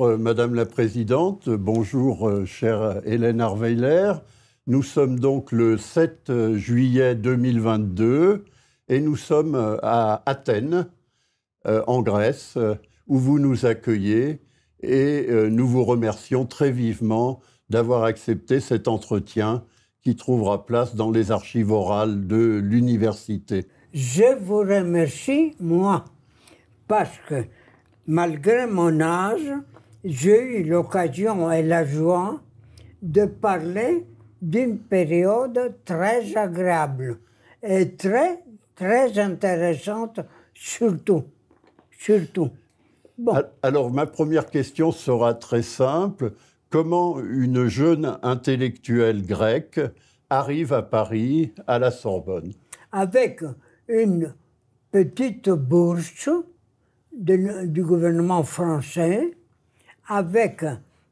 Euh, Madame la Présidente. Bonjour, euh, chère Hélène Arveiller. Nous sommes donc le 7 euh, juillet 2022 et nous sommes à Athènes, en Grèce, où vous nous accueillez et nous vous remercions très vivement d'avoir accepté cet entretien qui trouvera place dans les archives orales de l'université. Je vous remercie, moi, parce que malgré mon âge, j'ai eu l'occasion et la joie de parler d'une période très agréable et très, très intéressante, surtout. surtout. Bon. Alors, ma première question sera très simple. Comment une jeune intellectuelle grecque arrive à Paris, à la Sorbonne Avec une petite bourse du gouvernement français avec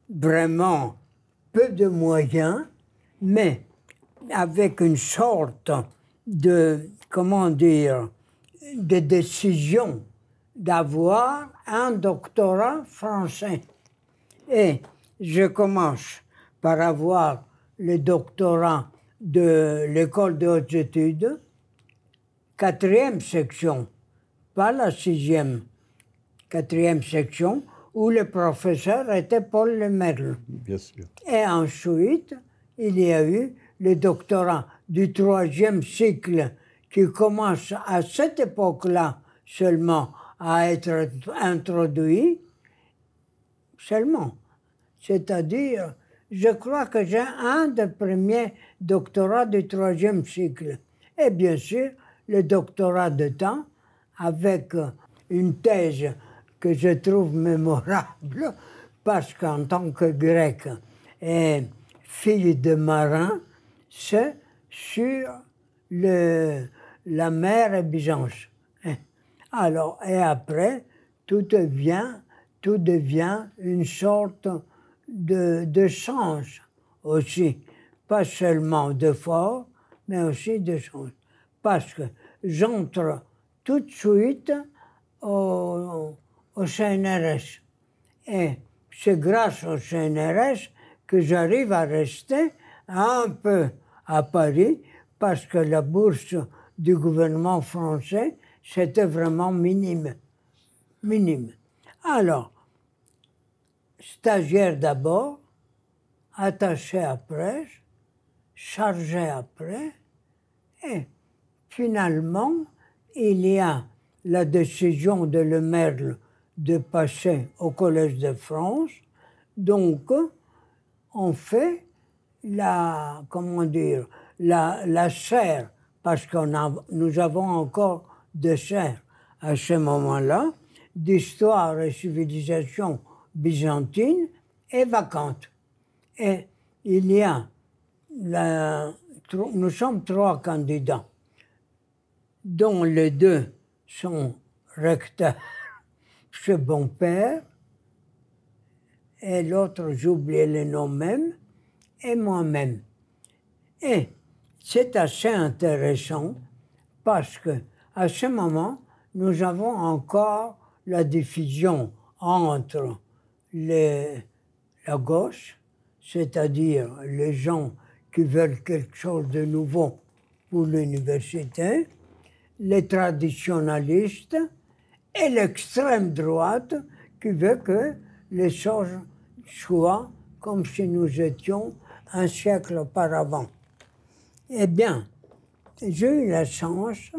vraiment peu de moyens, mais avec une sorte de, comment dire, de décision d'avoir un doctorat français. Et je commence par avoir le doctorat de l'école de haute études, quatrième section, pas la sixième, quatrième section, où le professeur était Paul Lemerle. Bien sûr. Et ensuite, il y a eu le doctorat du troisième cycle qui commence à cette époque-là seulement à être introduit. Seulement. C'est-à-dire, je crois que j'ai un des premiers doctorats du troisième cycle. Et bien sûr, le doctorat de temps avec une thèse que je trouve mémorable parce qu'en tant que grec et fille de marin, c'est sur le, la mer Byzance. Hein. Alors, et après, tout devient, tout devient une sorte de, de aussi, pas seulement de fort mais aussi de change. Parce que j'entre tout de suite au, au CNRS. Et c'est grâce au CNRS que j'arrive à rester un peu à Paris parce que la bourse du gouvernement français, c'était vraiment minime. Minime. Alors, stagiaire d'abord, attaché après, chargé après, et finalement, il y a la décision de Le Merle de passer au Collège de France. Donc, on fait la, comment dire, la, la chair, parce que nous avons encore de chair à ce moment-là, d'histoire et civilisation byzantine est vacante. Et il y a, nous sommes trois candidats, dont les deux sont recteurs ce bon père, et l'autre, j'oubliais le nom même, et moi-même. Et c'est assez intéressant parce que à ce moment, nous avons encore la diffusion entre les, la gauche, c'est-à-dire les gens qui veulent quelque chose de nouveau pour l'université, les traditionalistes, et l'extrême droite qui veut que les choses soient comme si nous étions un siècle auparavant. Eh bien, j'ai eu la chance,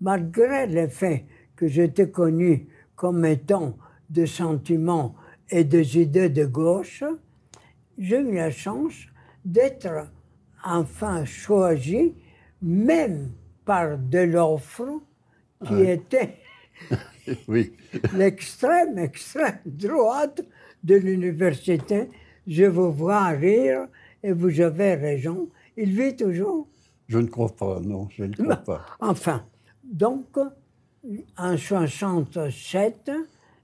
malgré le fait que j'étais connu comme étant de sentiments et des idées de gauche, j'ai eu la chance d'être enfin choisi, même par de l'offre, qui était oui. l'extrême, extrême droite de l'université. Je vous vois rire et vous avez raison. Il vit toujours. Je ne crois pas, non, je ne crois bah, pas. Enfin, donc, en 67,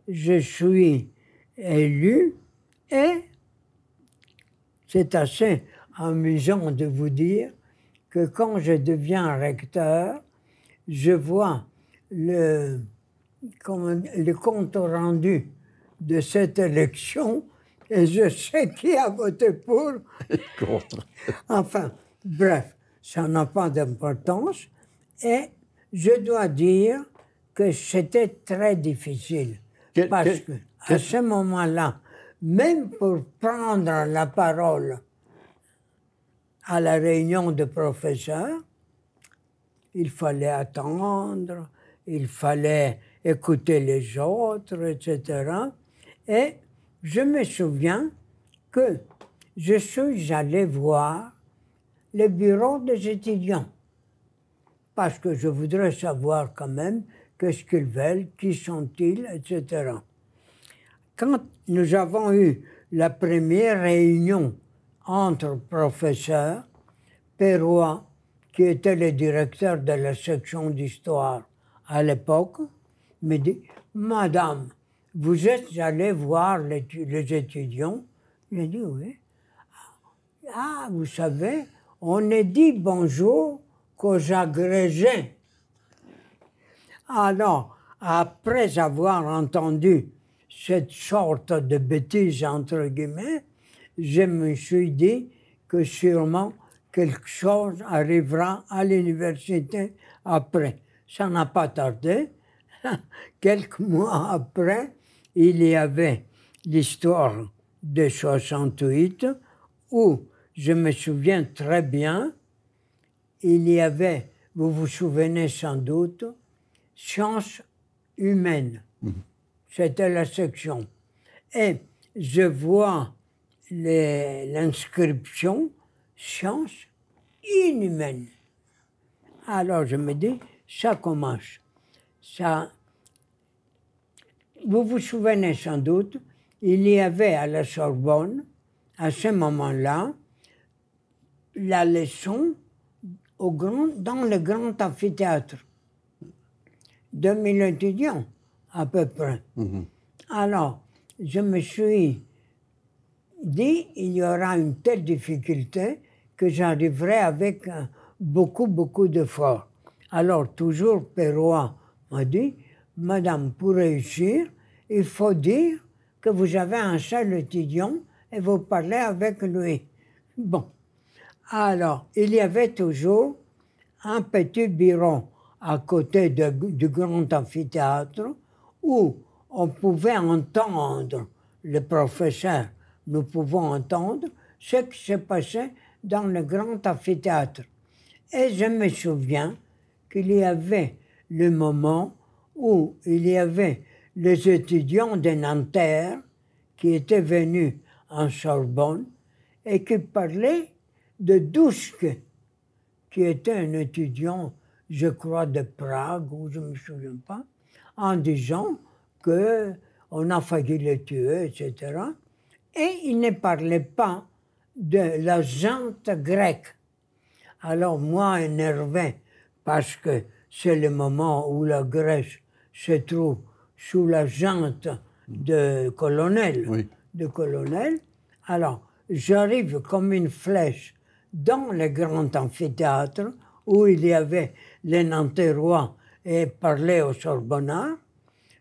je suis élu et c'est assez amusant de vous dire que quand je deviens recteur, je vois le, le compte rendu de cette élection et je sais qui a voté pour. enfin, bref, ça n'a pas d'importance. Et je dois dire que c'était très difficile. parce que, que, à ce moment-là, même pour prendre la parole à la réunion de professeurs, il fallait attendre, il fallait écouter les autres, etc. Et je me souviens que je suis allé voir le bureau des étudiants parce que je voudrais savoir quand même qu'est-ce qu'ils veulent, qui sont-ils, etc. Quand nous avons eu la première réunion entre professeurs, Perrois, qui était le directeur de la section d'histoire, à l'époque, me dit Madame, vous êtes allée voir les, les étudiants J'ai dit Oui. Ah, vous savez, on est dit bonjour qu'aux agrégés. Alors, ah après avoir entendu cette sorte de bêtise, entre guillemets, je me suis dit que sûrement quelque chose arrivera à l'université après. Ça n'a pas tardé. Quelques mois après, il y avait l'histoire de 68 où, je me souviens très bien, il y avait, vous vous souvenez sans doute, sciences humaines. Mhm. C'était la section. Et je vois l'inscription sciences inhumaines. Alors je me dis, ça commence. Ça, vous vous souvenez sans doute, il y avait à la Sorbonne, à ce moment-là, la leçon dans le grand amphithéâtre. 2000 étudiants, à peu près. Mhm. Alors, je me suis dit, il y aura une telle difficulté que j'arriverai avec euh, beaucoup, beaucoup d'efforts. Alors, toujours Perrois m'a dit, Madame, pour réussir, il faut dire que vous avez un seul étudiant et vous parlez avec lui. Bon. Alors, il y avait toujours un petit bureau à côté du grand amphithéâtre où on pouvait entendre le professeur. Nous pouvons entendre ce qui se passait dans le grand amphithéâtre. Et je me souviens qu'il y avait le moment où il y avait les étudiants de Nanterre qui étaient venus en Sorbonne et qui parlaient de Douchke, qui était un étudiant, je crois, de Prague, ou je ne me souviens pas, en disant que on a failli le tuer, etc. Et il ne parlait pas de la gente grecque. Alors moi, énervé, parce que c'est le moment où la Grèce se trouve sous la jante de colonel. De colonel. Alors, j'arrive comme une flèche dans le grand amphithéâtre où il y avait les Nantérois et parlait au sorbonneur.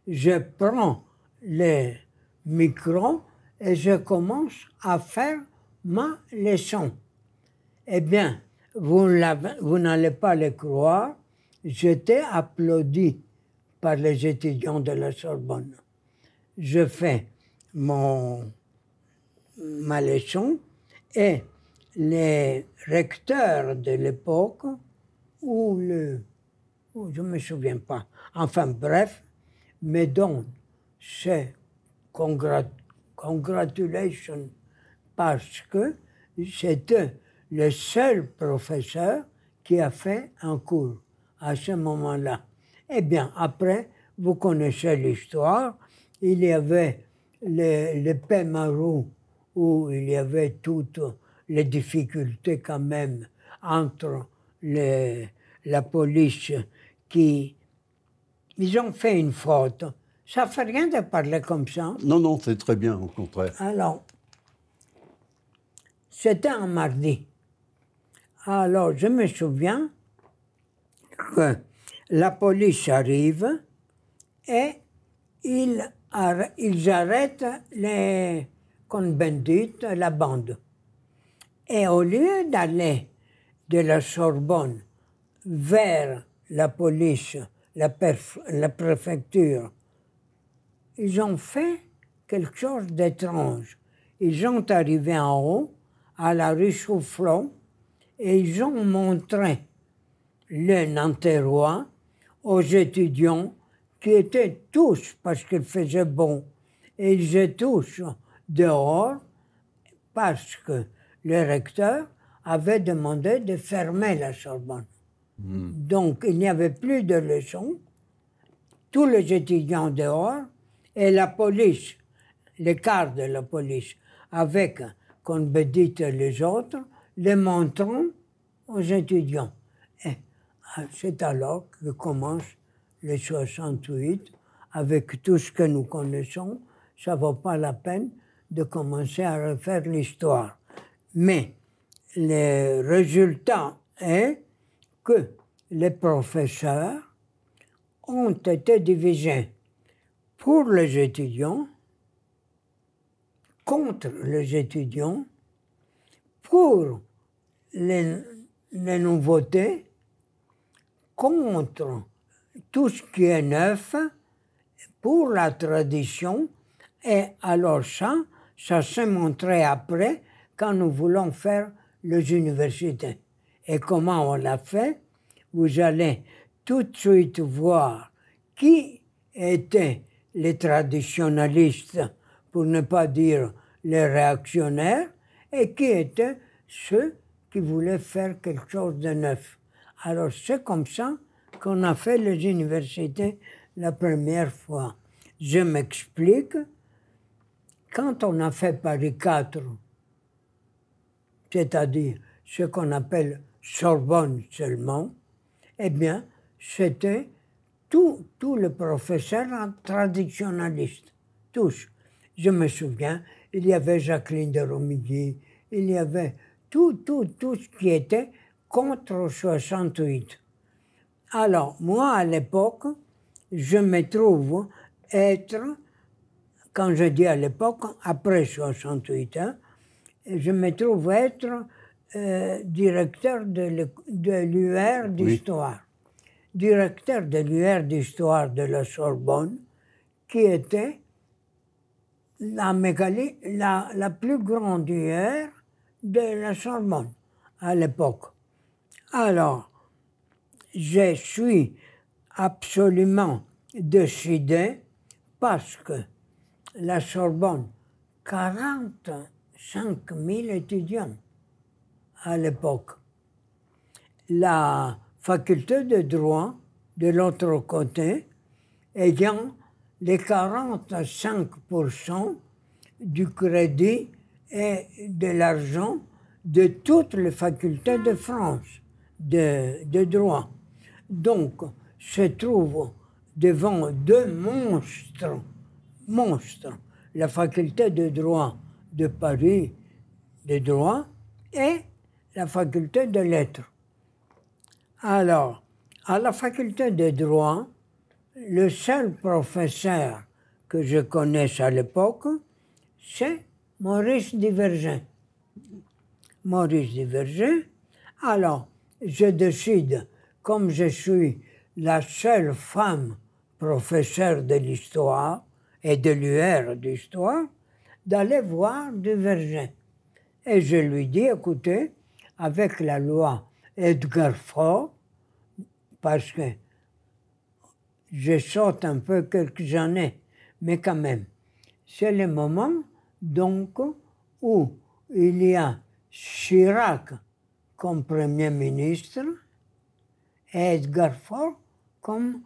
Je prends le micro et je commence à faire ma leçon. Eh bien, vous, n'allez pas le croire, j'étais applaudi par les étudiants de la Sorbonne. Je fais mon, ma leçon et les recteurs de l'époque, ou le. Ou je ne me souviens pas. Enfin, bref, me donnent ces congratulation parce que c'était le seul professeur qui a fait un cours à ce moment-là. Eh bien, après, vous connaissez l'histoire, il y avait le, le Pémarou, où il y avait toutes les difficultés quand même entre les, la police qui... Ils ont fait une faute. Ça ne fait rien de parler comme ça. Non, non, c'est très bien, au contraire. Alors, c'était un mardi. Alors, je me souviens que la police arrive et ils, arrêtent, ils arrêtent les la bande. Et au lieu d'aller de la Sorbonne vers la police, la, préfecture, ils ont fait quelque chose d'étrange. Ils sont arrivés en haut, à la rue Soufflot, et ils ont montré le Nanterrois aux étudiants qui étaient tous, parce qu'il faisait bon, et ils étaient tous dehors parce que le recteur avait demandé de fermer la Sorbonne. Hmm. Donc il n'y avait plus de leçons, tous les étudiants dehors, et la police, les de la police, avec, comme dit les autres, les montrons aux étudiants. Ah, c'est alors que commence le 68, avec tout ce que nous connaissons, ça ne vaut pas la peine de commencer à refaire l'histoire. Mais le résultat est que les professeurs ont été divisés pour les étudiants, contre les étudiants, pour les, nouveautés contre tout ce qui est neuf pour la tradition. Et alors ça, ça s'est montré après quand nous voulons faire les universités. Et comment on l'a fait Vous allez tout de suite voir qui étaient les traditionalistes, pour ne pas dire les réactionnaires, et qui étaient ceux qui voulaient faire quelque chose de neuf. Alors c'est comme ça qu'on a fait les universités la première fois. Je m'explique, quand on a fait Paris 4, c'est-à-dire ce qu'on appelle Sorbonne seulement, eh bien, c'était tous les professeurs traditionnalistes, tous. Je me souviens, il y avait Jacqueline de Romilly, il y avait tout, tout, tout ce qui était contre 68. Alors, moi, à l'époque, je me trouve être, quand je dis à l'époque, après 68, hein, je me trouve être euh, directeur de l'UR d'histoire. Directeur de l'UR d'histoire de la Sorbonne, qui était la, la, la plus grande UR de ben, la Sorbonne à l'époque. Alors, je suis absolument décidé parce que la Sorbonne, 45 000 étudiants à l'époque. La faculté de droit, de l'autre côté, ayant les 45% du crédit et de l'argent de toutes les facultés de France de, de droit. Donc, se trouve devant deux monstres, monstres, la faculté de droit de Paris de droit et la faculté de lettres. Alors, à la faculté de droit, le seul professeur que je connaisse à l'époque, c'est Maurice Divergent. Maurice Divergent. Alors, je décide, comme je suis la seule femme professeure de l'histoire et de l'UR d'histoire, d'aller voir Divergent. Et je lui dis, écoutez, avec la loi Edgar Faure, parce que je saute un peu quelques années, mais quand même, c'est le moment donc, où il y a Chirac comme Premier ministre et Edgar Faure comme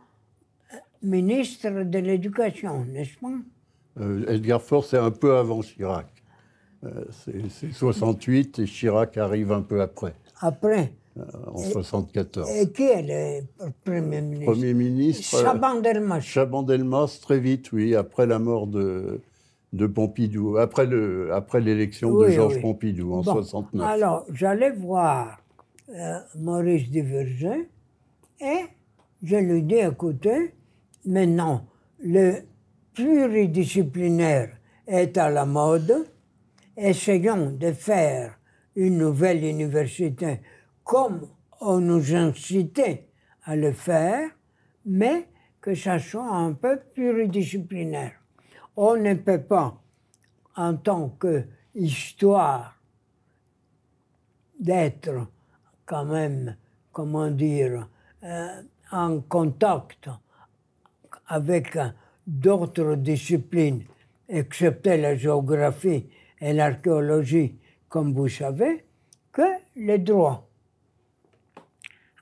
euh, ministre de l'Éducation, n'est-ce pas euh, Edgar Faure, c'est un peu avant Chirac. Euh, c'est 68 et Chirac arrive un peu après. Après En 74. Et qui est le Premier ministre Premier ministre Chaban Delmas. très vite, oui, après la mort de, de Pompidou, après, le, après l'élection de Georges Pompidou en 1969. – 69. Alors, j'allais voir euh, Maurice Duverger et je lui dis écoutez, maintenant, le pluridisciplinaire est à la mode, essayons de faire une nouvelle université comme on nous incitait à le faire, mais que ça soit un peu pluridisciplinaire on ne peut pas, en tant qu'histoire, d'être quand même, comment dire, euh, en contact avec d'autres disciplines, excepté la géographie et l'archéologie, comme vous savez, que les droits.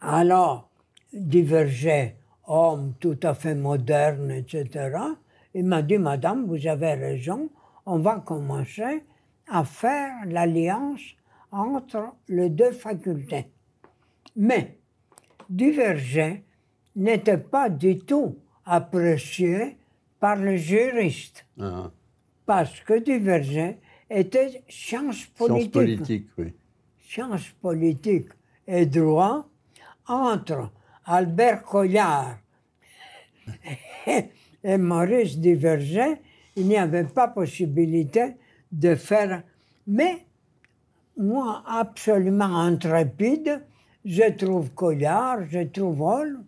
Alors, diverger homme tout à fait moderne, etc., il m'a dit, Madame, vous avez raison, on va commencer à faire l'alliance entre les deux facultés. Mais Divergent n'était pas du tout apprécié par le juriste. Ah. parce que Divergent était science politique. Science politique, oui. Science politique et droit entre Albert Collard et Maurice divergeait, il n'y avait pas possibilité de faire. Mais moi, absolument intrépide, je trouve Collard, je trouve Hall,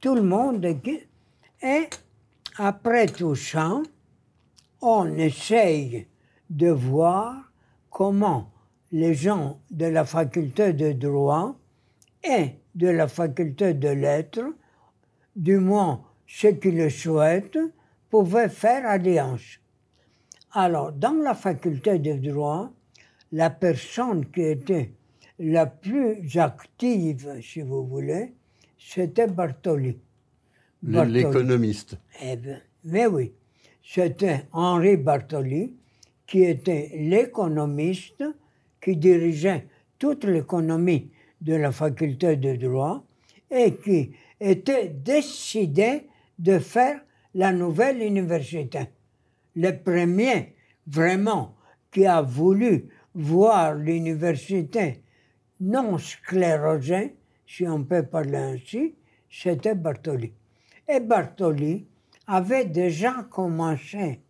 tout le monde. Et après tout ça, on essaye de voir comment les gens de la faculté de droit et de la faculté de lettres, du moins ceux qui le souhaitent pouvaient faire alliance. Alors, dans la faculté de droit, la personne qui était la plus active, si vous voulez, c'était Bartoli. L'économiste. Eh bien, mais oui, c'était Henri Bartoli qui était l'économiste qui dirigeait toute l'économie de la faculté de droit et qui était décidé de faire la nouvelle université. Le premier vraiment qui a voulu voir l'université non sclérosée, si on peut parler ainsi, c'était Bartoli. Et Bartoli avait déjà commencé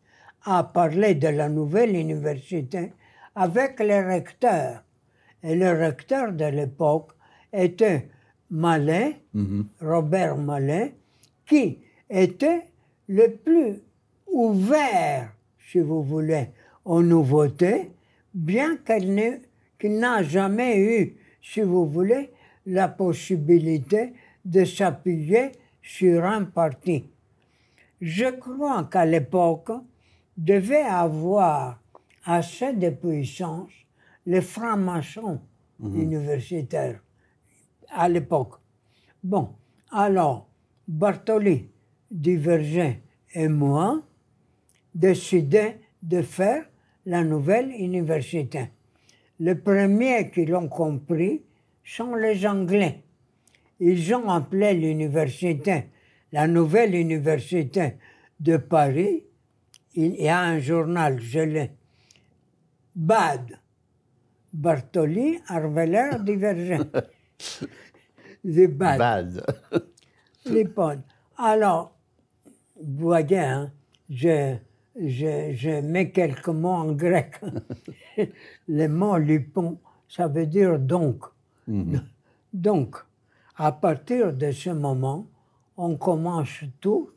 à parler de la nouvelle université avec les recteurs. Et le recteur de l'époque était Malin, mhm. Robert Malin, qui était le plus ouvert, si vous voulez, aux nouveautés, bien qu'il n'a jamais eu, si vous voulez, la possibilité de s'appuyer sur un parti. Je crois qu'à l'époque, devait avoir assez de puissance les francs-maçons mhm. universitaires à l'époque. Bon, alors, Bartoli, Divergent et moi décidaient de faire la nouvelle université. Les premiers qui l'ont compris sont les Anglais. Ils ont appelé l'université la nouvelle université de Paris. Il y a un journal, je l'ai. BAD. Bartoli, Arveler, Divergent. The BAD. BAD. Les Alors, vous voyez, hein. je, mets quelques mots en grec. le mot lupon, ça veut dire donc. Mhm. Donc, à partir de ce moment, on commence tous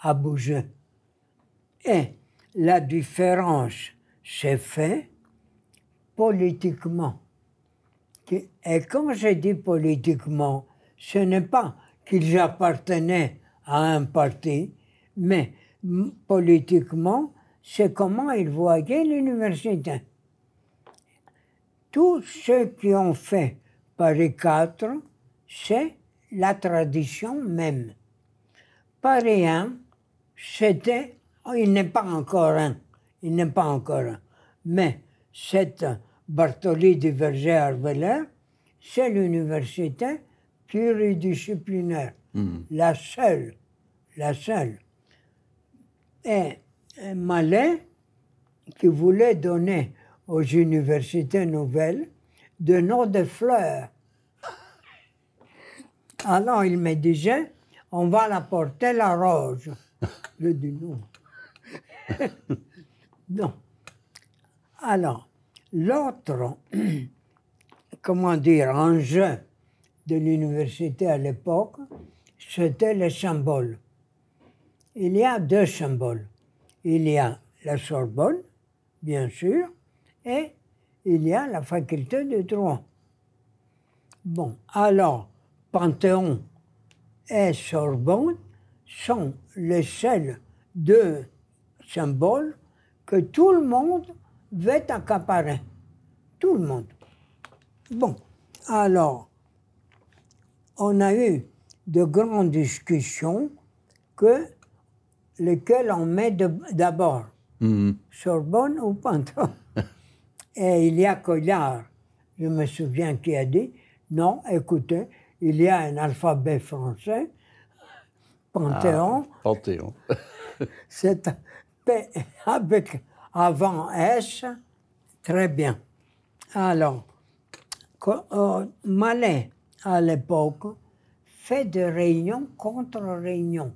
à bouger. Et la différence s'est faite politiquement. Et quand je dis politiquement, ce n'est pas qu'ils appartenaient à un parti, mais politiquement, c'est comment ils voyaient l'université. Tous ceux qui ont fait Paris 4, c'est la tradition même. Paris 1, c'était, oh, il n'est pas encore un, il n'est pas encore un, mais cette Bartoli de Verger-Arbeler, c'est l'université pluridisciplinaire, hmm. la seule, la seule et malin qui voulait donner aux universités nouvelles de noms de fleurs. Alors il me disait, on va la porter la rose. le dis non. non. Alors, l'autre, comment dire, enjeu de l'université à l'époque, c'était les symboles il y a deux symboles. Il y a la Sorbonne, bien sûr, et il y a la faculté de droit. Bon, alors, Panthéon et Sorbonne sont les seuls deux symboles que tout le monde veut accaparer. Tout le monde. Bon, alors, on a eu de grandes discussions que lequel on met d'abord, mhm. Sorbonne ou Panthéon. Et il y a Collard, je me souviens, qui a dit Non, écoutez, il y a un alphabet français, Panthéon. Ah, Panthéon. C'est avec avant S, très bien. Alors, euh, Malais, à l'époque, fait des réunions contre réunions.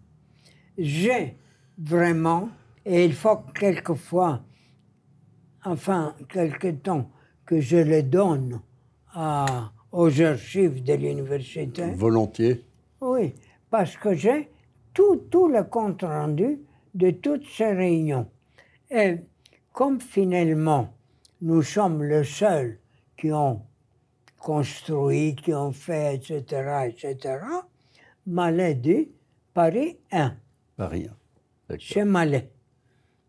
J'ai vraiment, et il faut quelquefois, enfin, quelque temps, que je les donne à, aux archives de l'université. Volontiers Oui, parce que j'ai tout, tout le compte-rendu de toutes ces réunions. Et comme finalement, nous sommes les seuls qui ont construit, qui ont fait, etc., etc., mal dit, Paris 1. Paris 1. C'est Malais.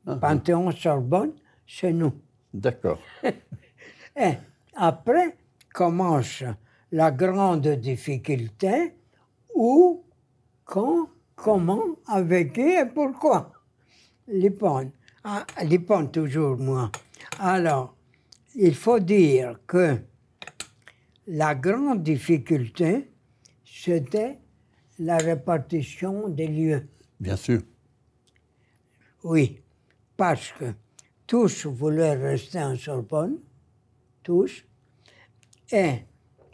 Ah, ah. Panthéon-Sorbonne, c'est nous. D'accord. Et après commence la grande difficulté où, quand, comment, avec qui et pourquoi. Lipon. Ah, toujours, moi. Alors, il faut dire que la grande difficulté, c'était la répartition des lieux. Bien sûr. Oui, parce que tous voulaient rester en Sorbonne, tous, et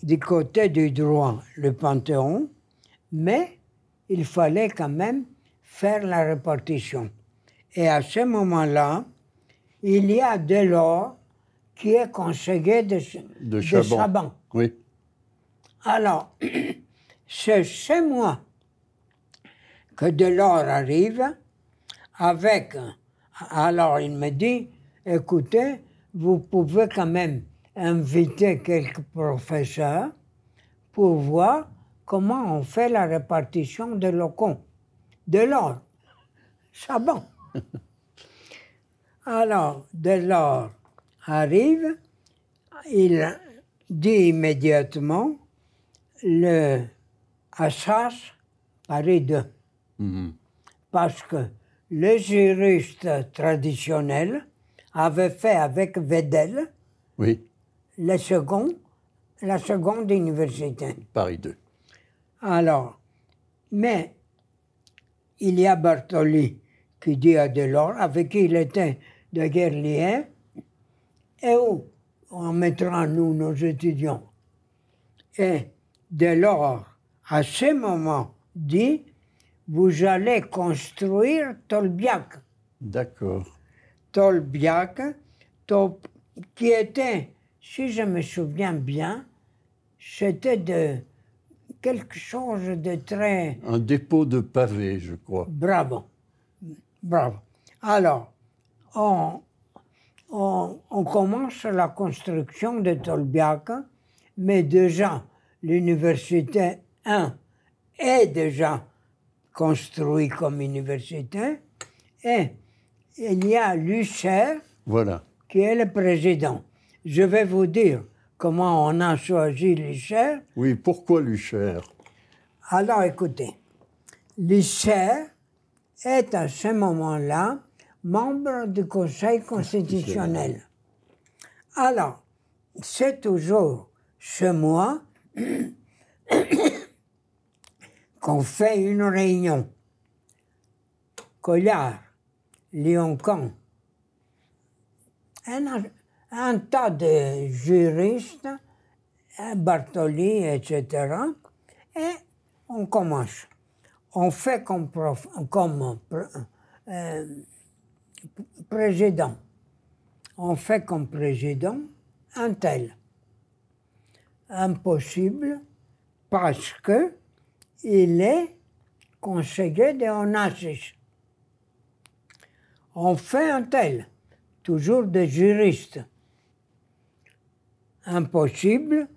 du côté du droit, le Panthéon, mais il fallait quand même faire la répartition. Et à ce moment-là, il y a Delors qui est conseiller de, de, de Chaban. Oui. Alors, c'est chez moi que Delors arrive avec. Alors il me dit, écoutez, vous pouvez quand même inviter quelques professeurs pour voir comment on fait la répartition de locaux, de l'or. va. Alors, de l'or arrive, il dit immédiatement le assas Paris 2. Mm-hmm. Parce que le juriste traditionnel avait fait avec Vedel oui. la seconde université. Paris 2. Alors, mais il y a Bartoli qui dit à Delors, avec qui il était de guerrier, et où on mettra nous nos étudiants. Et Delors, à ce moment, dit vous allez construire Tolbiac. D'accord. Tolbiac, qui était, si je me souviens bien, c'était de quelque chose de très... Un dépôt de pavés, je crois. Bravo. Bravo. Alors, on, on commence la construction de Tolbiac, mais déjà, l'université 1 est déjà construit comme université. Et il y a l'UCHER voilà. qui est le président. Je vais vous dire comment on a choisi l'UCER. Oui, pourquoi l'UCER Alors écoutez, l'UCER est à ce moment-là membre du Conseil constitutionnel. Alors, c'est toujours ce mois qu'on fait une réunion. Collard, lyon un, tas de juristes, Bartoli, etc. Et on commence. On fait comme, prof, comme euh, président. On fait comme président un tel. Impossible parce que il est conseiller de Onassis. fait un tel, toujours des juristes. Impossible,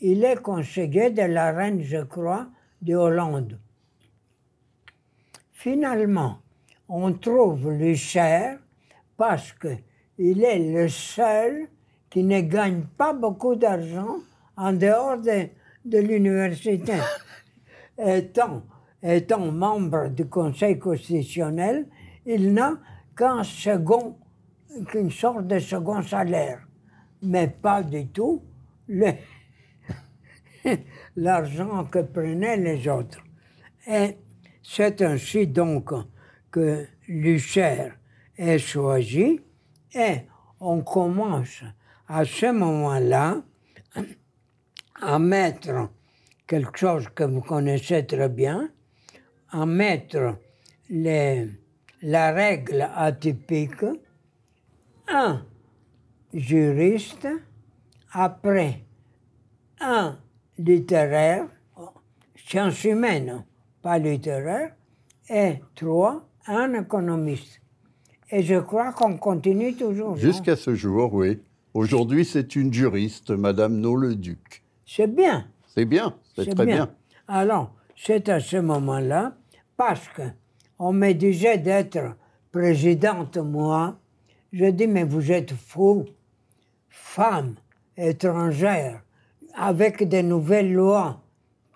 il est conseiller de la reine, je crois, de Hollande. Finalement, on trouve le cher parce qu'il est le seul qui ne gagne pas beaucoup d'argent en dehors de l'université. étant, étant membre du Conseil constitutionnel, il n'a qu'un second, qu'une sorte de second salaire, mais pas du tout l'argent que prenaient les autres. Et c'est ainsi donc que Luchère est choisi et on commence à ce moment-là à mettre quelque chose que vous connaissez très bien, en mettre la règle atypique, un juriste, après un littéraire, sciences humaine, pas littéraire, et trois, un économiste. Et je crois qu'on continue toujours. Jusqu'à ce jour, oui. Aujourd'hui, c'est une juriste, Madame Noleduc. le duc C'est bien. C'est bien, c'est très bien. Alors, c'est à ce moment-là, parce qu'on me disait d'être présidente, moi, je dis, mais vous êtes fou, femme étrangère, avec des nouvelles lois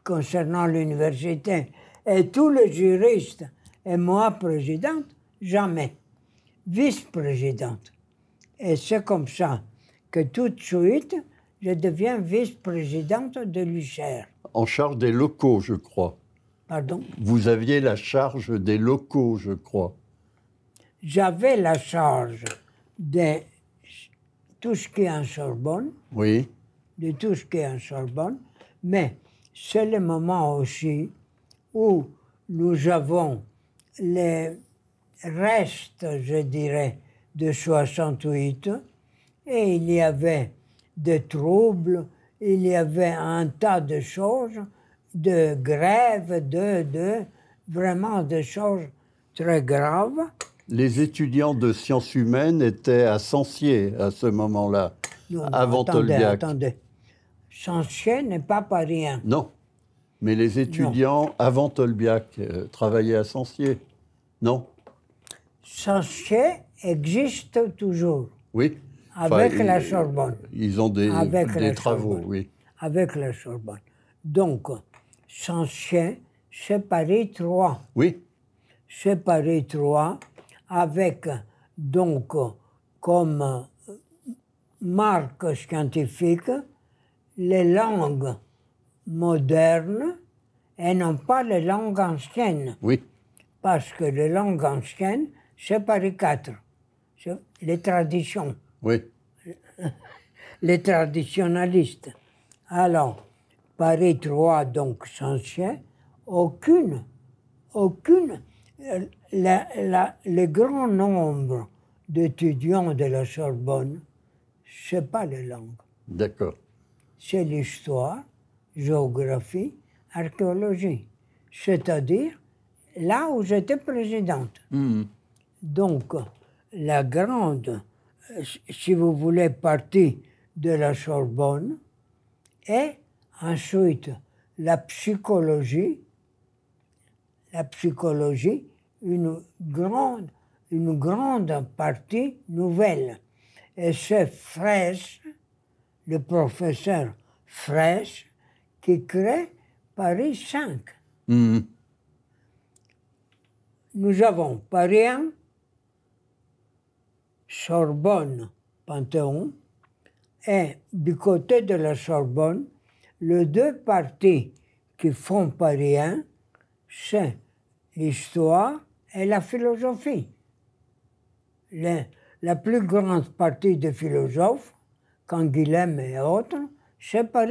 concernant l'université, et tous les juristes, et moi, présidente, jamais, vice-présidente. Et c'est comme ça que tout de suite, je deviens vice-présidente de l'UCR. En charge des locaux, je crois. Pardon Vous aviez la charge des locaux, je crois. J'avais la charge de tout ce qui est en Sorbonne. Oui. De tout ce qui est en Sorbonne. Mais c'est le moment aussi où nous avons les restes, je dirais, de 68. Et il y avait de troubles, il y avait un tas de choses, de grèves, de, de vraiment des choses très graves. Les étudiants de sciences humaines étaient à Sancier à ce moment-là, avant Tolbiac. Attendez, Sancier n'est pas pas rien. Non, mais les étudiants avant Tolbiac euh, travaillaient à Sancier, non Sancier existe toujours. Oui. Avec la Sorbonne. Ils ont des, avec travaux, oui. Avec la Sorbonne. Donc, chien c'est Paris 3. Oui. C'est Paris 3, avec donc comme marque scientifique les langues modernes et non pas les langues anciennes. Oui. Parce que les langues anciennes, c'est Paris 4, les traditions. Les traditionalistes. Alors, Paris 3, donc sans chien, aucune, aucune, euh, le grand nombre d'étudiants de la Sorbonne, c'est pas les langues. D'accord. C'est l'histoire, géographie, archéologie. C'est-à-dire là où j'étais présidente. Mmh. Donc, la grande si vous voulez, partie de la Sorbonne, et ensuite la psychologie, la psychologie, une grande, une grande partie nouvelle. Et c'est Fraisse, le professeur Fraisse, qui crée Paris 5. Mmh. Nous avons Paris 1, Sorbonne Panthéon et du côté de la Sorbonne, les deux parties qui font rien, c'est l'histoire et la philosophie. la plus grande partie des philosophes, quand et autres, c'est pas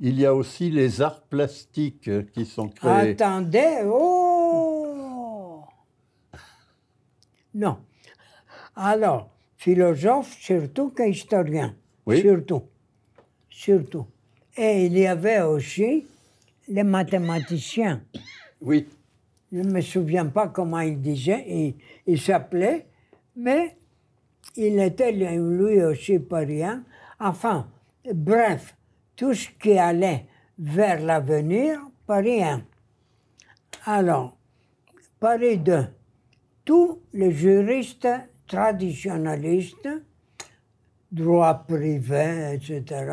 Il y a aussi les arts plastiques qui sont créés. Attendez, oh Non, alors, philosophe surtout qu'historien. Oui. Surtout. Surtout. Et il y avait aussi les mathématiciens. Oui. Je ne me souviens pas comment il disait, ils il s'appelait, mais il était lui aussi pas rien. Enfin, bref, tout ce qui allait vers l'avenir, parisien. Alors, Paris 2, tous les juristes traditionnaliste, droit privé, etc.,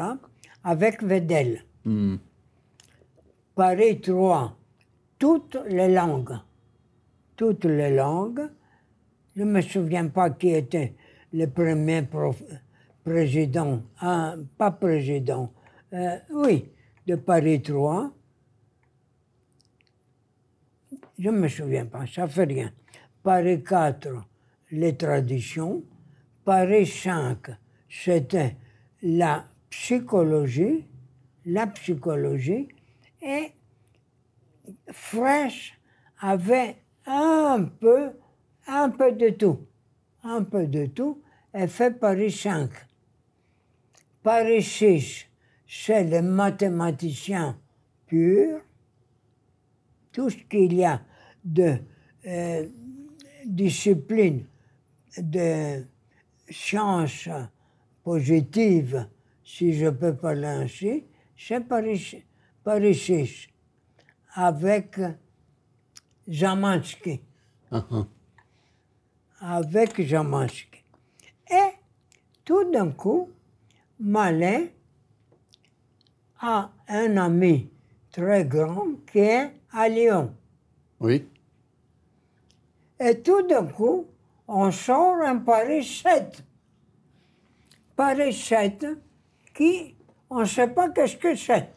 avec Vedel. Hmm. Paris 3, toutes les langues. Toutes les langues. Je ne me souviens pas qui était le premier président, hein, pas président, euh, oui, de Paris 3. Je ne me souviens pas, ça fait rien. Paris 4, les traditions, Paris 5, c'était la psychologie, la psychologie, et Fraîche avait un peu, un peu de tout, un peu de tout, et fait Paris 5. Paris 6, c'est le mathématicien pur, tout ce qu'il y a de euh, discipline de chances positives, si je peux parler ainsi, c'est Paris, avec Jamansky. Uh-huh. Avec Jamansky. Et tout d'un coup, Malin a un ami très grand qui est à Lyon. Oui. Et tout d'un coup, on sort un Paris 7. Paris 7, qui, on ne sait pas qu'est-ce que c'est.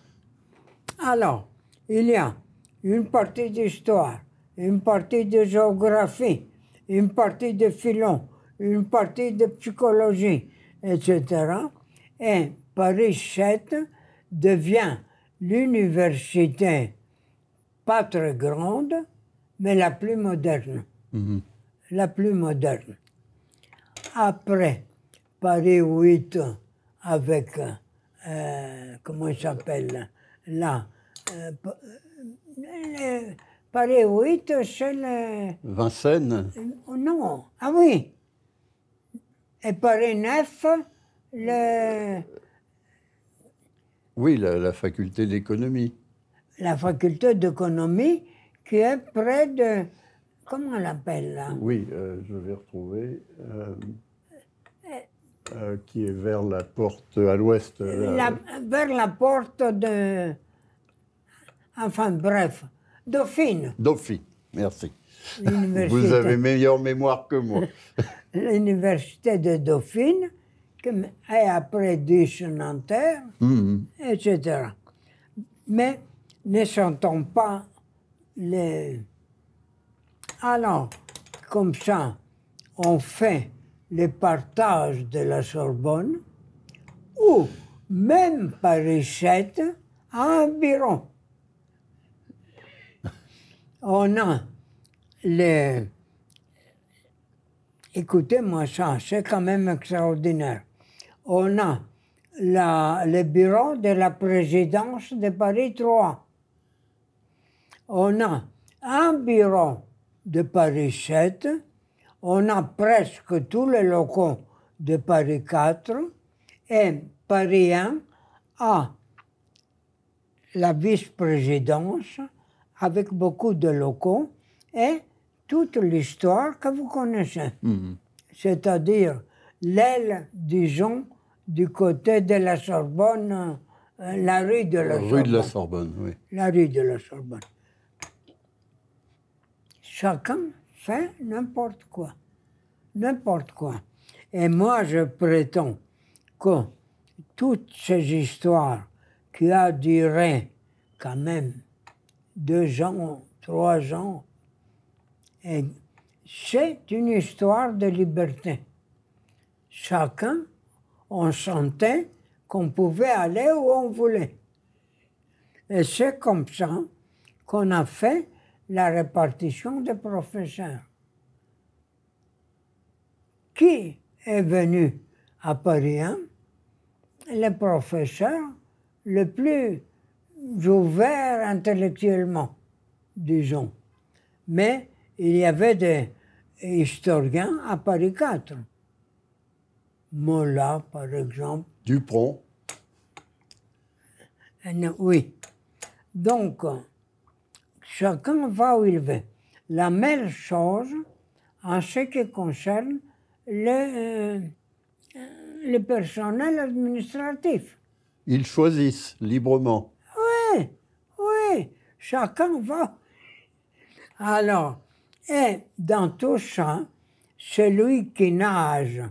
Alors, il y a une partie d'histoire, une partie de géographie, une partie de filon une partie de psychologie, etc. Et Paris 7 devient l'université pas très grande, mais la plus moderne. Mm-hmm la plus moderne. Après Paris 8 avec, euh, comment il s'appelle là, euh, euh, Paris 8, c'est le... Vincennes Non, ah oui. Et Paris 9, le... Oui, la faculté d'économie. La faculté d'économie qui est près de Comment on l'appelle Oui, euh, je vais retrouver. Euh, euh, qui est vers la porte à l'ouest. vers la porte de. Enfin, bref, Dauphine. Dauphine, merci. Vous avez meilleure mémoire que moi. L'université de Dauphine, et après Duche Nanterre, mhm. etc. Mais ne chantons pas les alors, comme ça, on fait le partage de la Sorbonne, ou même Paris 7 a un bureau. On a les... Écoutez-moi ça, c'est quand même extraordinaire. On a la, le bureau de la présidence de Paris 3. On a un bureau de Paris 7, on a presque tous les locaux de Paris 4 et Paris 1 a la vice-présidence avec beaucoup de locaux et toute l'histoire que vous connaissez. Mhm. C'est-à-dire l'aile, disons, du côté de la Sorbonne, euh, la rue de la, Rue de la Sorbonne, oui. La rue de la Sorbonne chacun fait n'importe quoi. N'importe quoi. Et moi, je prétends que toutes ces histoires qui a duré quand même deux ans, trois ans, c'est une histoire de liberté. Chacun, on sentait qu'on pouvait aller où on voulait. Et c'est comme ça qu'on a fait la répartition des professeurs. Qui est venu à Paris 1 hein? Le professeur le plus ouvert intellectuellement, disons. Mais il y avait des historiens à Paris 4. Mola, par exemple. Dupont. Euh, oui. Donc, Chacun va où il veut. La même chose en ce qui concerne le, euh, le personnel administratif. Ils choisissent librement. Oui, oui, chacun va. Alors, et dans tout ça, celui qui nage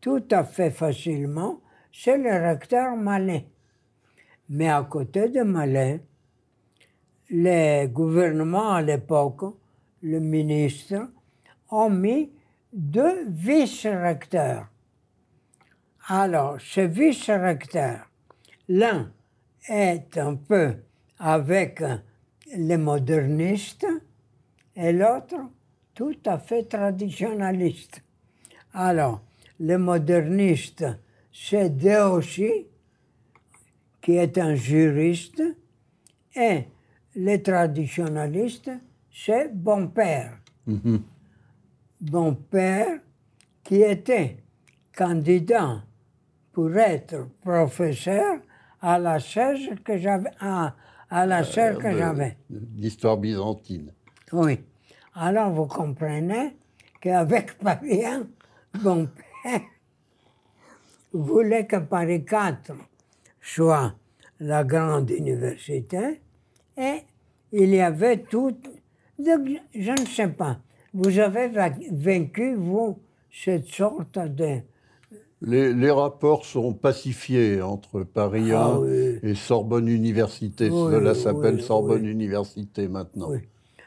tout à fait facilement, c'est le recteur Malais. Mais à côté de Malais, les gouvernements à l'époque, le ministre, ont mis deux vice-recteurs. Alors, ce vice-recteur, l'un est un peu avec les modernistes et l'autre tout à fait traditionnaliste. Alors, les modernistes, c'est Deossi, qui est un juriste, et les traditionalistes, c'est bon père. Mhm. Bon père qui était candidat pour être professeur à la chaise que j'avais. À, la euh, que j'avais. L'histoire byzantine. Oui. Alors vous comprenez qu'avec Paris bon père voulait que Paris 4 soit la grande université et il y avait tout. je ne sais pas. Vous avez vaincu, vous, cette sorte de. Les, rapports sont pacifiés entre Paris 1 ah et Sorbonne Université. Cela s'appelle Sorbonne Université maintenant.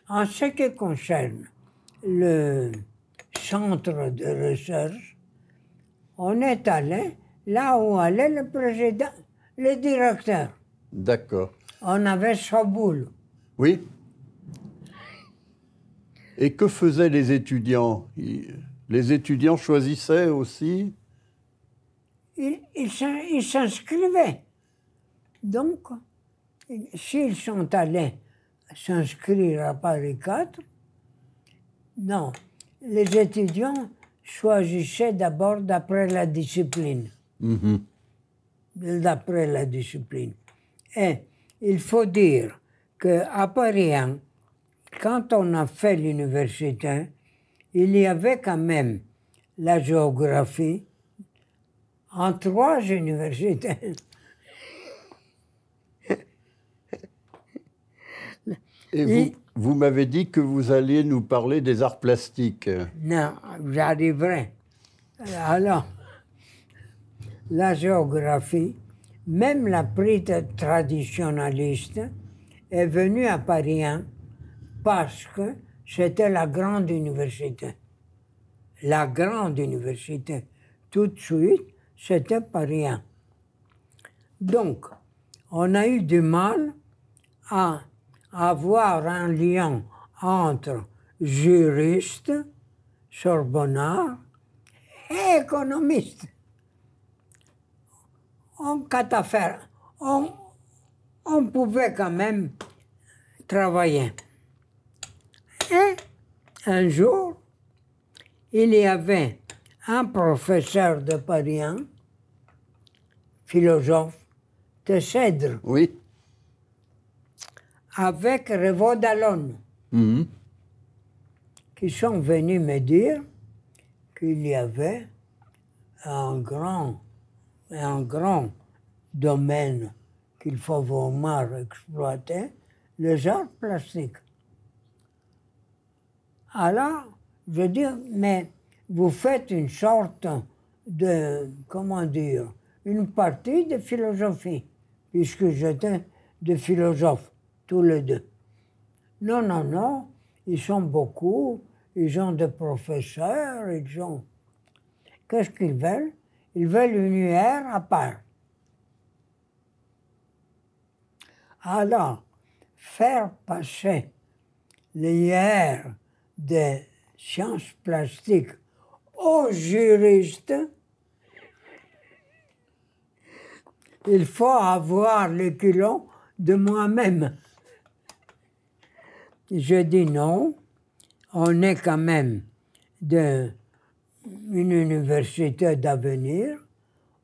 En ce qui concerne le centre de recherche, on est allé là où allait le président, le directeur. D'accord. On avait sa Oui. Et que faisaient les étudiants Les étudiants choisissaient aussi Ils, s'inscrivaient. Donc, s'ils sont allés s'inscrire à Paris 4, non, les étudiants choisissaient d'abord d'après la discipline. Mm-hmm. D'après la discipline. Et il faut dire qu'à Paris quand on a fait l'université, il y avait quand même la géographie en trois universités. Et vous, vous m'avez dit que vous alliez nous parler des arts plastiques. Non, j'arriverai. Alors, la géographie, même la prise traditionnaliste est venue à Paris 1 hein, parce que c'était la grande université. La grande université. Tout de suite, c'était Paris 1. Hein. Donc, on a eu du mal à avoir un lien entre juriste, Sorbonne, et économiste. On on, pouvait quand même travailler. Et un jour, il y avait un professeur de Paris hein, philosophe de Cèdre. Oui. Avec Revaud mhm. qui sont venus me dire qu'il y avait un grand un grand domaine qu'il faut vraiment exploiter, les arts plastiques. Alors, je dis, mais vous faites une sorte de, comment dire, une partie de philosophie, puisque j'étais de philosophes, tous les deux. Non, non, non, ils sont beaucoup, ils ont des professeurs, ils ont... Qu'est-ce qu'ils veulent ils veulent une UR à part. Alors, faire passer l'IR des sciences plastiques aux juristes, il faut avoir le culot de moi-même. Je dis non, on est quand même de une université d'avenir,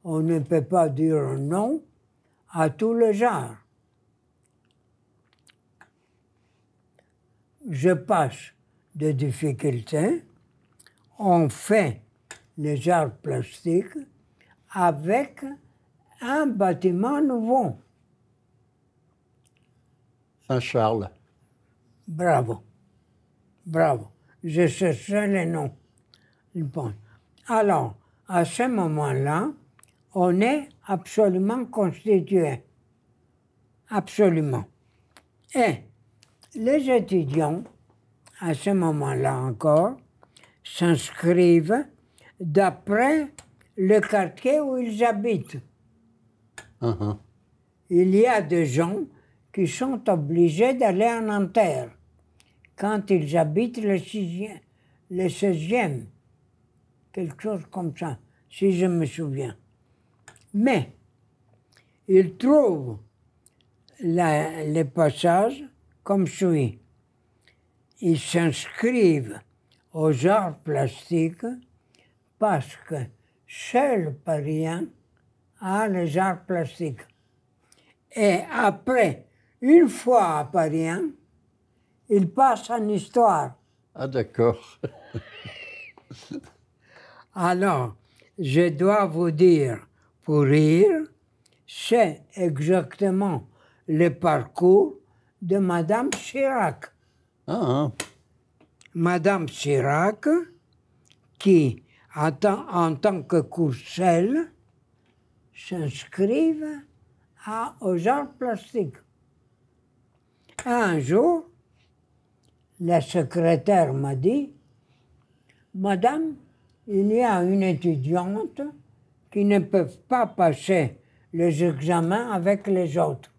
on ne peut pas dire non à tous les genres. Je passe des difficultés, on fait les arts plastiques avec un bâtiment nouveau. Saint-Charles. Bravo. Bravo. Je cherchais les noms. Bon. Alors, à ce moment-là, on est absolument constitué. Absolument. Et les étudiants, à ce moment-là encore, s'inscrivent d'après le quartier où ils habitent. Uh-huh. Il y a des gens qui sont obligés d'aller en enterre. quand ils habitent le Le 16e quelque chose comme ça, si je me souviens. Mais il trouve les passages comme suit. Ils s'inscrivent aux arts plastiques parce que seul Parisien a les arts plastiques. Et après, une fois à Paris, il passe en histoire. Ah d'accord. Alors, je dois vous dire, pour rire, c'est exactement le parcours de Madame Chirac. Ah. Hein. Madame Chirac, qui, en tant que Courcelle, s'inscrive aux arts plastique. Un jour, la secrétaire m'a dit, Madame, il y a une étudiante qui ne peut pas passer les examens avec les autres.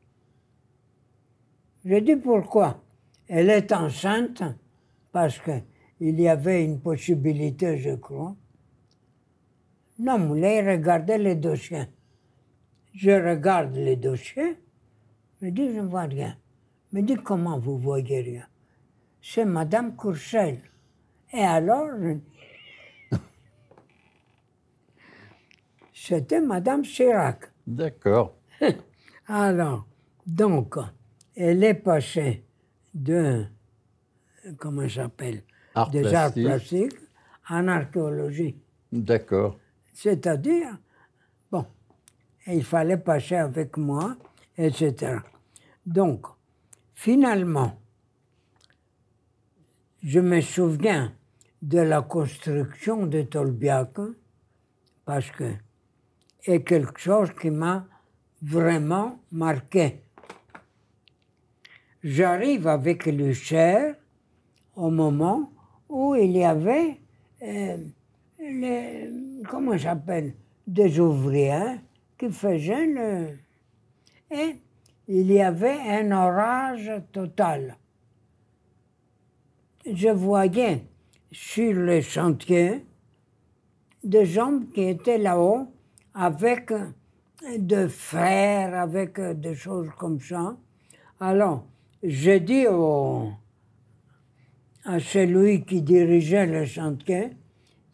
Je dis pourquoi. Elle est enceinte parce qu'il y avait une possibilité, je crois. Non, voulez regarder les dossiers. Je regarde les dossiers, je dis, je ne vois rien. me dis, comment vous voyez rien C'est Madame Courcelle. Et alors, c'était Madame Chirac. D'accord. Alors, donc, elle est passée de, comment j'appelle, des arts plastiques en archéologie. D'accord. C'est-à-dire, bon, il fallait passer avec moi, etc. Donc, finalement, je me souviens de la construction de Tolbiac, parce que est quelque chose qui m'a vraiment marqué. J'arrive avec le cher au moment où il y avait, euh, les, comment j'appelle, des ouvriers qui faisaient le... Et il y avait un orage total. Je voyais sur le chantier des gens qui étaient là-haut avec des frères, avec des choses comme ça. Alors, j'ai dit à celui qui dirigeait le chantier,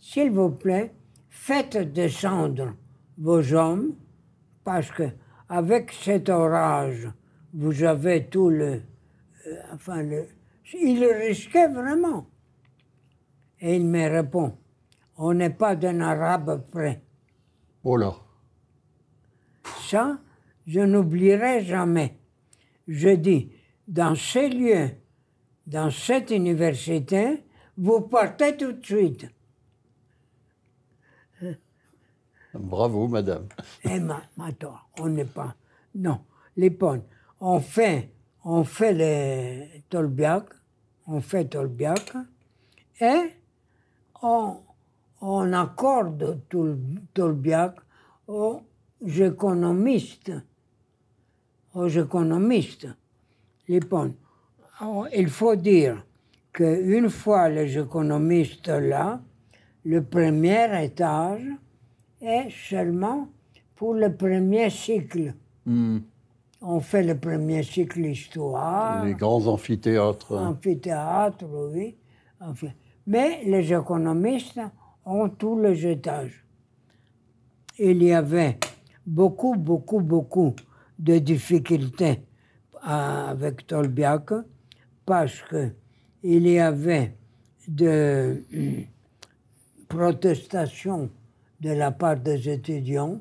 s'il vous plaît, faites descendre vos hommes, parce que avec cet orage, vous avez tout le... Euh, enfin, le, il risquait vraiment. Et il me répond, on n'est pas d'un arabe près. Oh là Ça, je n'oublierai jamais. Je dis, dans ces lieux, dans cette université, vous partez tout de suite. Bravo, madame. Et eh, ma, on n'est pas. Non, les ponts. On fait, on fait les Tolbiac, on fait Tolbiac, et on, on accorde tout Tolbiac aux économistes, aux économistes ponts Il faut dire qu'une fois les économistes là, le premier étage est seulement pour le premier cycle. Hmm. On fait le premier cycle histoire. Les grands amphithéâtres. Amphithéâtres, oui. Mais les économistes en tout les étages, Il y avait beaucoup, beaucoup, beaucoup de difficultés euh, avec Tolbiac parce qu'il y avait de euh, protestations de la part des étudiants,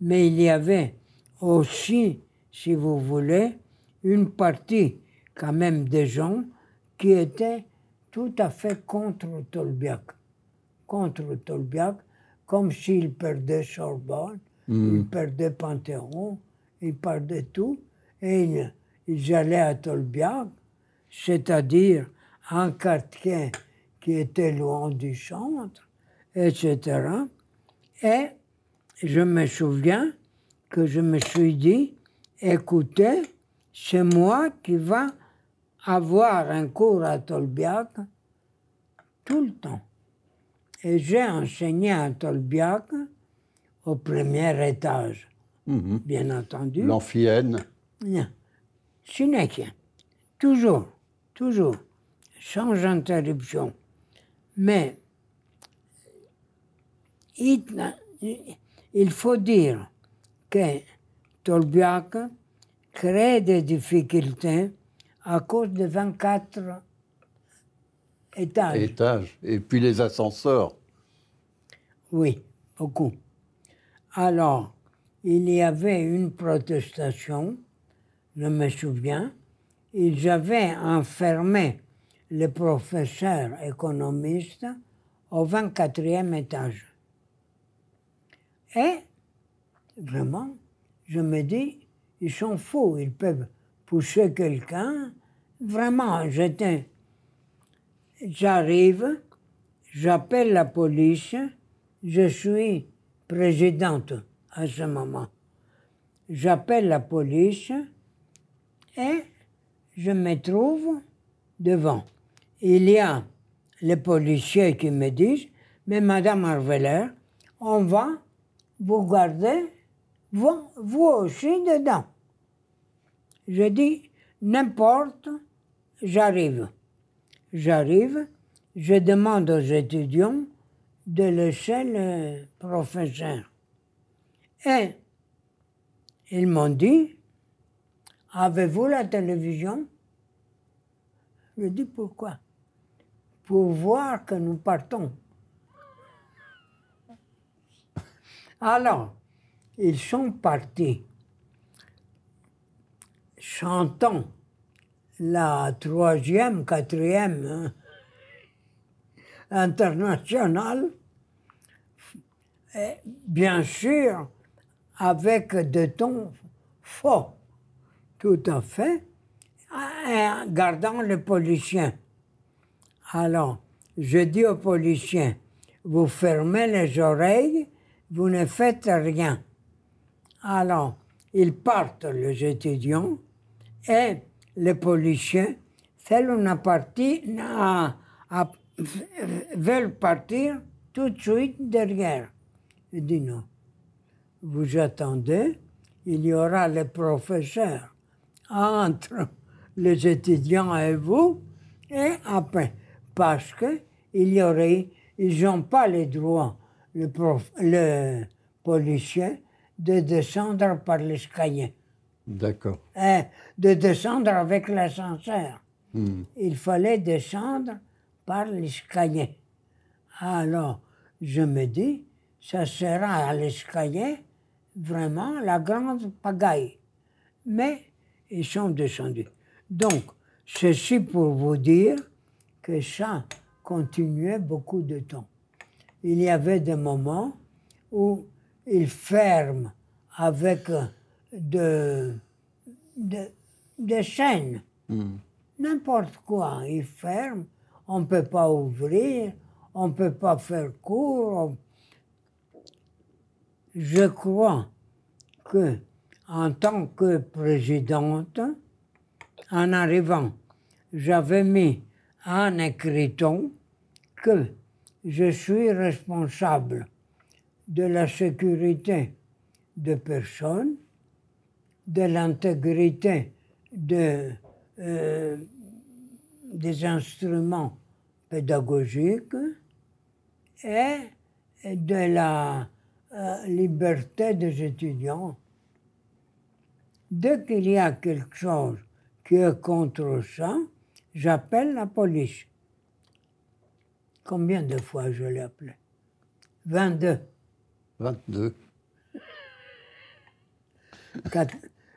mais il y avait aussi, si vous voulez, une partie quand même des gens qui étaient tout à fait contre Tolbiac contre Tolbiac, comme s'il perdait Sorbonne, mm. il perdait Panthéon, il perdait tout, et ils, allaient à Tolbiac, c'est-à-dire un quartier qui était loin du centre, etc. Et je me souviens que je me suis dit, écoutez, c'est moi qui va avoir un cours à Tolbiac tout le temps. Et j'ai enseigné à Tolbiac au premier étage, mhm. bien entendu. L'amphienne Toujours, toujours, sans interruption. Mais il, faut dire que Tolbiac crée des difficultés à cause de 24 Étage. Et puis les ascenseurs. Oui, beaucoup. Alors, il y avait une protestation, je me souviens. Ils avaient enfermé les professeurs économistes au 24e étage. Et, vraiment, je me dis, ils sont fous, ils peuvent pousser quelqu'un. Vraiment, j'étais J'arrive, j'appelle la police, je suis présidente à ce moment. J'appelle la police et je me trouve devant. Il y a les policiers qui me disent, mais Madame Arveler, on va vous garder, vous, vous aussi dedans. Je dis, n'importe, j'arrive. J'arrive, je demande aux étudiants de laisser le professeur. Et ils m'ont dit, avez-vous la télévision Je dis pourquoi Pour voir que nous partons. Alors, ils sont partis chantant la troisième, quatrième hein, internationale, bien sûr, avec des tons faux, tout à fait, en hein, gardant le policier. Alors, je dis aux policiers, vous fermez les oreilles, vous ne faites rien. Alors, ils partent, les étudiants, et les policiers, veulent partir, euh, veulent partir tout de suite derrière. Je non. Vous attendez, il y aura les professeurs entre les étudiants et vous, et après, parce qu'ils n'ont pas les droits, le, prof, le policier, de descendre par l'escalier. D'accord. Hein, de descendre avec l'ascenseur. Hmm. Il fallait descendre par l'escalier. Alors, je me dis, ça sera à l'escalier vraiment la grande pagaille. Mais ils sont descendus. Donc, ceci pour vous dire que ça continuait beaucoup de temps. Il y avait des moments où ils ferment avec de, de, chaînes. Hmm. N'importe quoi, il ferme on ne peut pas ouvrir, on ne peut pas faire cours. Je crois que, en tant que présidente, en arrivant, j'avais mis en écriton que je suis responsable de la sécurité de personnes de l'intégrité euh, des instruments pédagogiques et de la euh, liberté des étudiants. Dès qu'il y a quelque chose qui est contre ça, j'appelle la police. Combien de fois je l'ai appelé 22. 22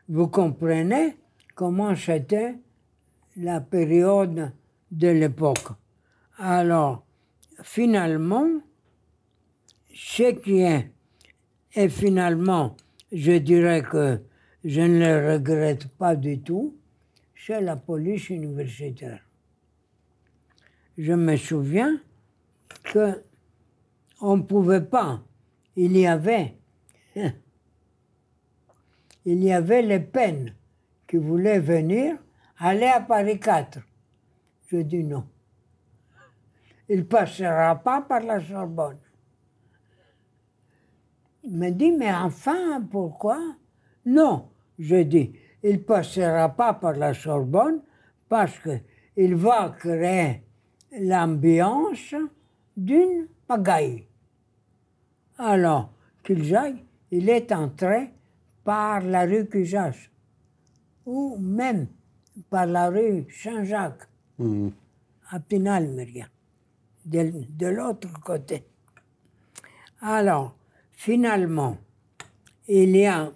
vous comprenez comment c'était la période de l'époque. Alors, finalement, ce qui est, et finalement, je dirais que je ne le regrette pas du tout, c'est la police universitaire. Je me souviens que on ne pouvait pas, il y avait il y avait les peines qui voulaient venir aller à Paris 4. Je dis non. Il ne passera pas par la Sorbonne. Il me dit, mais enfin, pourquoi Non, je dis, il ne passera pas par la Sorbonne parce qu'il va créer l'ambiance d'une pagaille. Alors, qu'il jette, il est entré par la rue Cujas ou même par la rue Saint-Jacques mhm. à Pinalmeria, de, de l'autre côté. Alors, finalement, il y a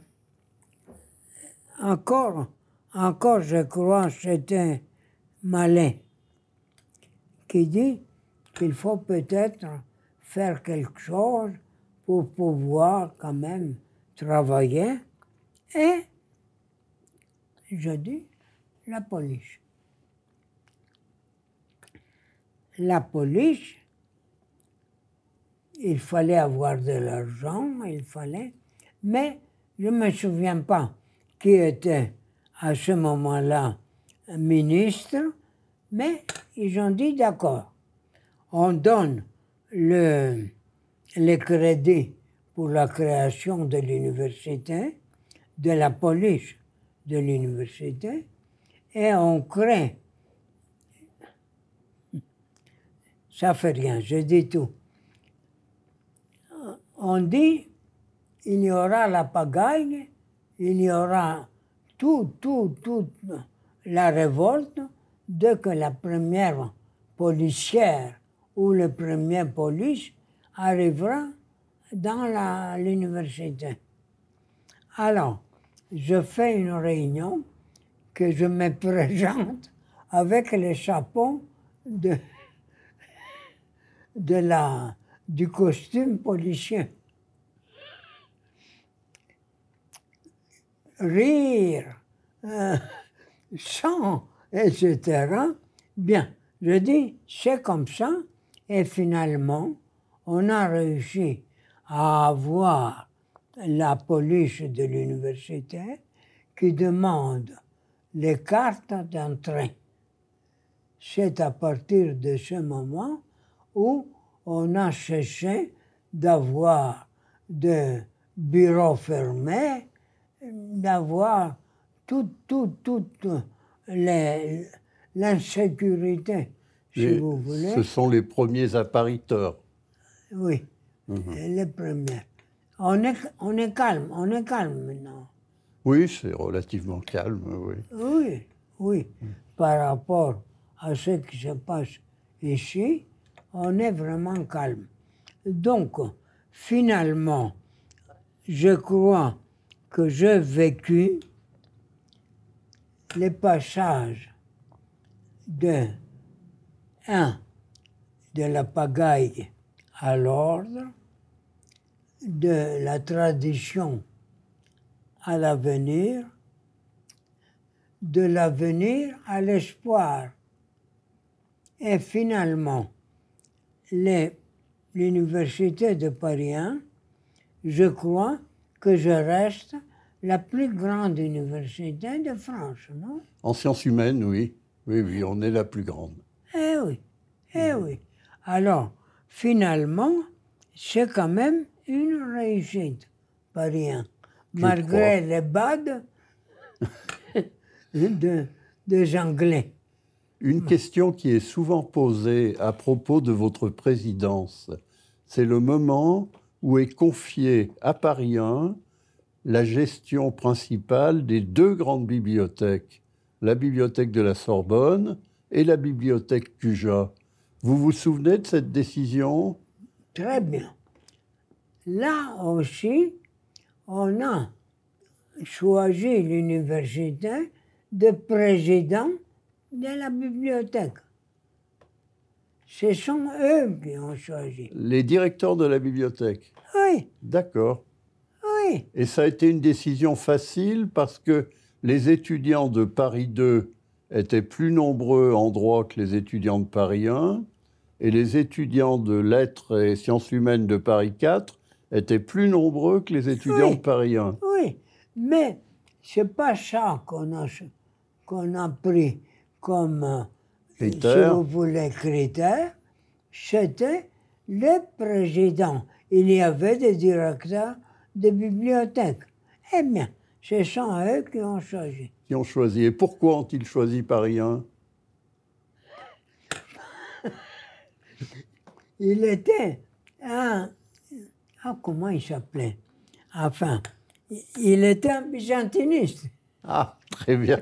encore, encore, je crois, c'est un malin qui dit qu'il faut peut-être faire quelque chose pour pouvoir quand même travailler et, je dis, la police. La police, il fallait avoir de l'argent, il fallait, mais je ne me souviens pas qui était à ce moment-là ministre, mais ils ont dit d'accord, on donne le, les crédits pour la création de l'université, de la police de l'université et on craint. Ça fait rien, je dis tout. On dit, il y aura la pagaille, il y aura tout, tout, toute la révolte dès que la première policière ou le premier police arrivera dans l'université. Alors, je fais une réunion que je me présente avec le chapeau de, de la, du costume policier. Rire, euh, chant, etc. Bien, je dis, c'est comme ça, et finalement, on a réussi à avoir la police de l'université qui demande les cartes d'entrée. C'est à partir de ce moment où on a cherché d'avoir de bureaux fermés, d'avoir toute, tout tout l'insécurité, si vous voulez. Ce sont les premiers appariteurs. Oui, mhm. les premiers. On est, calme, on est calme maintenant. Oui, c'est relativement calme, oui. Oui, oui. Par rapport à ce qui se passe ici, on est vraiment calme. Donc, finalement, je crois que j'ai vécu le passage de un de la pagaille à l'ordre, de la tradition à l'avenir, de l'avenir à l'espoir. Et finalement, l'Université de Paris je crois que je reste la plus grande université de France, non En sciences humaines, oui. Oui, oui, on est la plus grande. Eh oui, eh oui. Alors, finalement, c'est quand même une réussite, rien, malgré les bad des Anglais. Une question qui est souvent posée à propos de votre présidence, c'est le moment où est confiée à Paris 1 la gestion principale des deux grandes bibliothèques, la bibliothèque de la Sorbonne et la bibliothèque Cuja. Vous vous souvenez de cette décision Très bien. Là aussi, on a choisi l'université de président de la bibliothèque. Ce sont eux qui ont choisi. Les directeurs de la bibliothèque Oui. D'accord. Oui. Et ça a été une décision facile parce que les étudiants de Paris 2 étaient plus nombreux en droit que les étudiants de Paris 1 et les étudiants de lettres et sciences humaines de Paris 4 étaient plus nombreux que les étudiants de Paris 1. Oui, mais c'est pas ça qu'on a, a pris comme, euh, critère. si vous voulez, critère. C'était le président. Il y avait des directeurs de bibliothèques. Eh bien, ce sont eux qui ont choisi. Qui ont choisi. Et pourquoi ont-ils choisi Paris 1 Il était un ah, comment il s'appelait Enfin, il était un byzantiniste. Ah, très bien.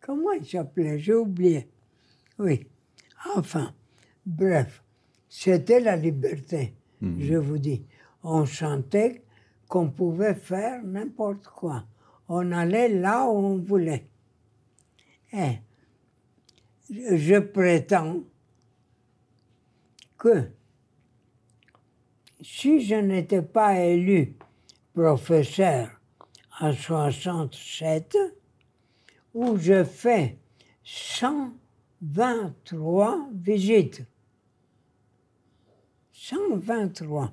comment il s'appelait J'ai oublié. Oui. Enfin, bref, c'était la liberté, mhm. je vous dis. On chantait qu'on pouvait faire n'importe quoi. On allait là où on voulait. Et eh, je prétends que si je n'étais pas élu professeur en 67, où je fais 123 visites, 123,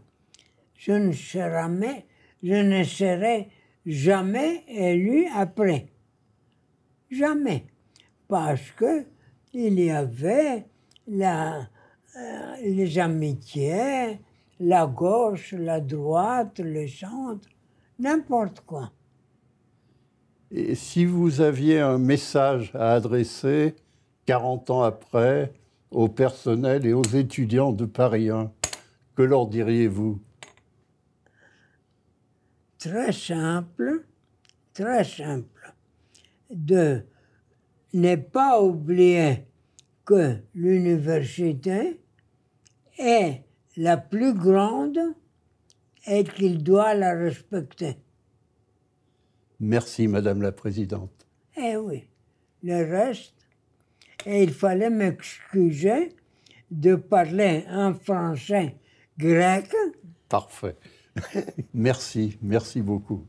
je ne serai jamais, je ne serai jamais élu après. Jamais. Parce que il y avait euh, les amitiés, la gauche, la droite, le centre, n'importe quoi. Et si vous aviez un message à adresser 40 ans après au personnel et aux étudiants de Paris 1, que leur diriez-vous Très simple, très simple. De ne pas oublier que l'université est la plus grande est qu'il doit la respecter. Merci, Madame la Présidente. Eh oui. Le reste, et il fallait m'excuser de parler en français grec. Parfait. merci, merci beaucoup.